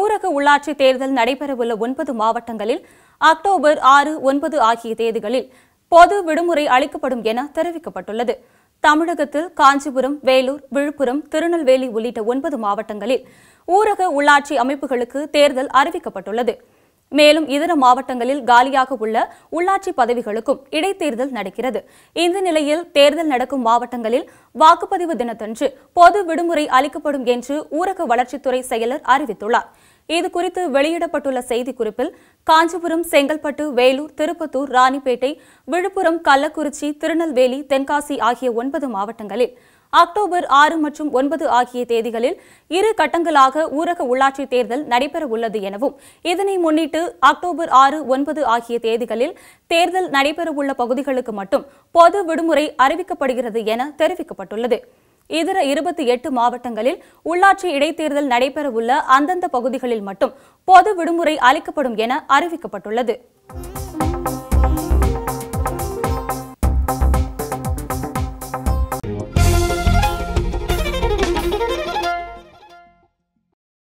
ஊரக உள்ளாட்சி தேர்தல் நடைபெறவுள்ள ஒன்பது மாவட்டங்களில் அக்டோபர் ஆறு ஒன்பது ஆகிய தேதிகளில் பொது விடுமுறை அளிக்கப்படும் என தெரிவிக்கப்பட்டுள்ளது தமிழகத்தில் காஞ்சிபுரம் வேலூர் விழுப்புரம் திருநெல்வேலி உள்ளிட்ட ஒன்பது மாவட்டங்களில் ஊரக உள்ளாட்சி அமைப்புகளுக்கு தேர்தல் அறிவிக்கப்பட்டுள்ளது மேலும் இதர மாவட்டங்களில் காலியாக உள்ள உள்ளாட்சி பதவிகளுக்கும் இடைத்தேர்தல் நடக்கிறது இந்த நிலையில் தேர்தல் நடக்கும் மாவட்டங்களில் வாக்குப்பதிவு தினத்தன்று பொது விடுமுறை அளிக்கப்படும் என்று ஊரக வளர்ச்சித்துறை செயலர் அறிவித்துள்ளார் இது குறித்து வெளியிடப்பட்டுள்ள செய்திக்குறிப்பில் காஞ்சிபுரம் செங்கல்பட்டு வேலூர் திருப்பத்தூர் ராணிப்பேட்டை விழுப்புரம் கள்ளக்குறிச்சி திருநெல்வேலி தென்காசி ஆகிய ஒன்பது மாவட்டங்களில் அக்டோபர் ஆறு மற்றும் ஒன்பது ஆகிய தேதிகளில் இரு கட்டங்களாக ஊரக உள்ளாட்சித் தேர்தல் நடைபெறவுள்ளது எனவும் இதனை முன்னிட்டு அக்டோபர் ஆறு ஒன்பது ஆகிய தேதிகளில் தேர்தல் நடைபெறவுள்ள பகுதிகளுக்கு மட்டும் பொது விடுமுறை அறிவிக்கப்படுகிறது என தெரிவிக்கப்பட்டுள்ளது இதர இருபத்தி எட்டு மாவட்டங்களில் உள்ளாட்சி இடைத்தேர்தல் நடைபெறவுள்ள அந்தந்த பகுதிகளில் மட்டும் பொது விடுமுறை அளிக்கப்படும் என அறிவிக்கப்பட்டுள்ளது